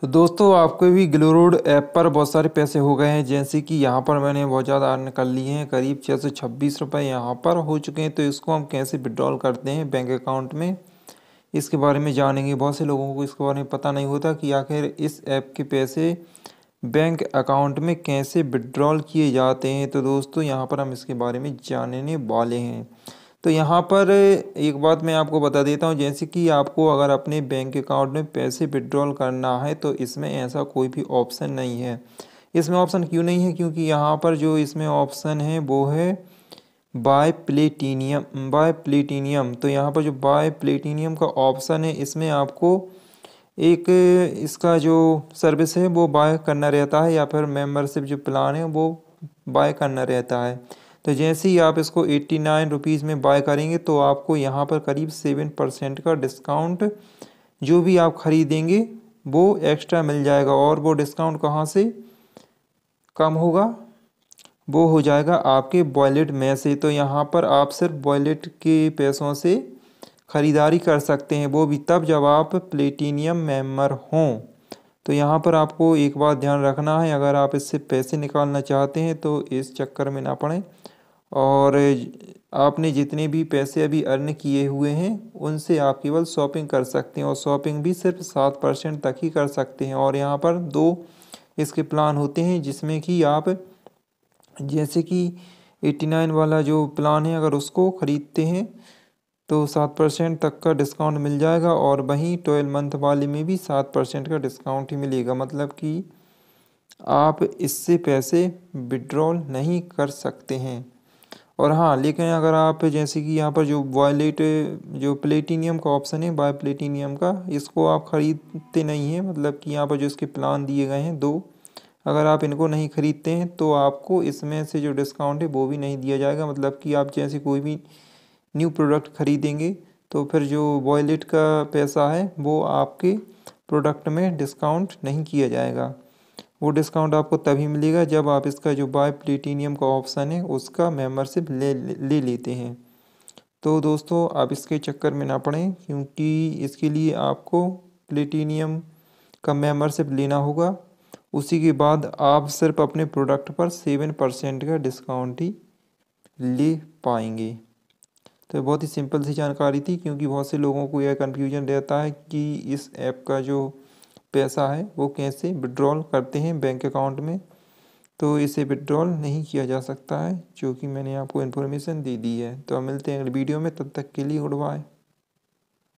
तो दोस्तों आपके भी ग्लोरोड ऐप पर बहुत सारे पैसे हो गए हैं जैसे कि यहाँ पर मैंने बहुत ज़्यादा अर्न कर लिए हैं करीब छः सौ छब्बीस रुपये यहाँ पर हो चुके हैं तो इसको हम कैसे विड्रॉल करते हैं बैंक अकाउंट में इसके बारे में जानेंगे बहुत से लोगों को इसके बारे में पता नहीं होता कि आखिर इस ऐप के पैसे बैंक अकाउंट में कैसे विड्रॉल किए जाते हैं तो दोस्तों यहाँ पर हम इसके बारे में जानने वाले हैं तो यहाँ पर एक बात मैं आपको बता देता हूँ जैसे कि आपको अगर अपने बैंक अकाउंट में पैसे विड्रॉल करना है तो इसमें ऐसा कोई भी ऑप्शन नहीं है इसमें ऑप्शन क्यों नहीं है क्योंकि यहाँ पर जो इसमें ऑप्शन है वो है बाय प्लेटिनियम बाय प्लेटिनियम तो यहाँ पर जो बाय प्लेटिनियम का ऑप्शन है इसमें आपको एक इसका जो सर्विस है वो बाय करना रहता है या फिर मेंबरशिप जो प्लान है वो बाय करना रहता है तो जैसे ही आप इसको एट्टी नाइन रुपीज़ में बाय करेंगे तो आपको यहाँ पर करीब सेवन परसेंट का डिस्काउंट जो भी आप ख़रीदेंगे वो एक्स्ट्रा मिल जाएगा और वो डिस्काउंट कहाँ से कम होगा वो हो जाएगा आपके वॉलेट में से तो यहाँ पर आप सिर्फ वॉलेट के पैसों से ख़रीदारी कर सकते हैं वो भी तब जब आप प्लेटिनियम मेम्बर हों तो यहाँ पर आपको एक बात ध्यान रखना है अगर आप इससे पैसे निकालना चाहते हैं तो इस चक्कर में ना पड़ें और आपने जितने भी पैसे अभी अर्न किए हुए हैं उनसे आप केवल शॉपिंग कर सकते हैं और शॉपिंग भी सिर्फ सात परसेंट तक ही कर सकते हैं और यहाँ पर दो इसके प्लान होते हैं जिसमें कि आप जैसे कि एट्टी नाइन वाला जो प्लान है अगर उसको ख़रीदते हैं तो सात परसेंट तक का डिस्काउंट मिल जाएगा और वहीं ट्वेल्व मंथ वाले में भी सात परसेंट का डिस्काउंट ही मिलेगा मतलब कि आप इससे पैसे विड्रॉल नहीं कर सकते हैं और हाँ लेकिन अगर आप जैसे कि यहाँ पर जो वॉयलेट जो प्लेटिनियम का ऑप्शन है बाय प्लेटिनियम का इसको आप ख़रीदते नहीं हैं मतलब कि यहाँ पर जो इसके प्लान दिए गए हैं दो अगर आप इनको नहीं ख़रीदते हैं तो आपको इसमें से जो डिस्काउंट है वो भी नहीं दिया जाएगा मतलब कि आप जैसे कोई भी न्यू प्रोडक्ट ख़रीदेंगे तो फिर जो वॉयलेट का पैसा है वो आपके प्रोडक्ट में डिस्काउंट नहीं किया जाएगा वो डिस्काउंट आपको तभी मिलेगा जब आप इसका जो बाय प्लेटिनियम का ऑप्शन है उसका मेम्बरशिप ले ले लेते हैं तो दोस्तों आप इसके चक्कर में ना पड़ें क्योंकि इसके लिए आपको प्लेटिनियम का मेम्बरशिप लेना होगा उसी के बाद आप सिर्फ अपने प्रोडक्ट पर सेवन परसेंट का डिस्काउंट ही ले पाएंगे तो बहुत ही सिंपल सी जानकारी थी क्योंकि बहुत से लोगों को यह कन्फ्यूजन रहता है कि इस ऐप का जो पैसा है वो कैसे विड्रॉल करते हैं बैंक अकाउंट में तो इसे विड्रॉल नहीं किया जा सकता है जो कि मैंने आपको इन्फॉर्मेशन दे दी है तो मिलते हैं अगले वीडियो में तब तक के लिए गुड बाय